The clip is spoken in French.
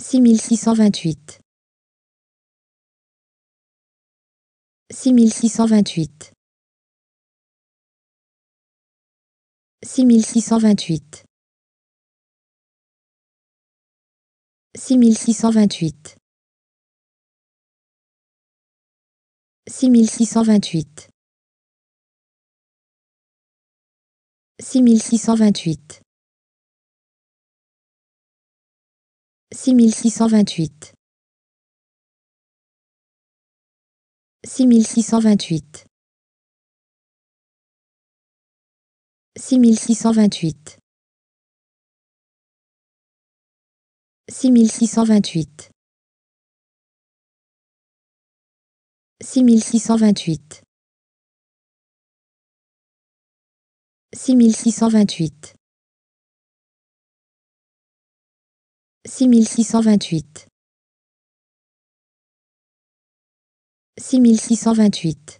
6628 6628 6628 6628 6628 6628 6628 6628 6628 6628 6628 6628 6628 6628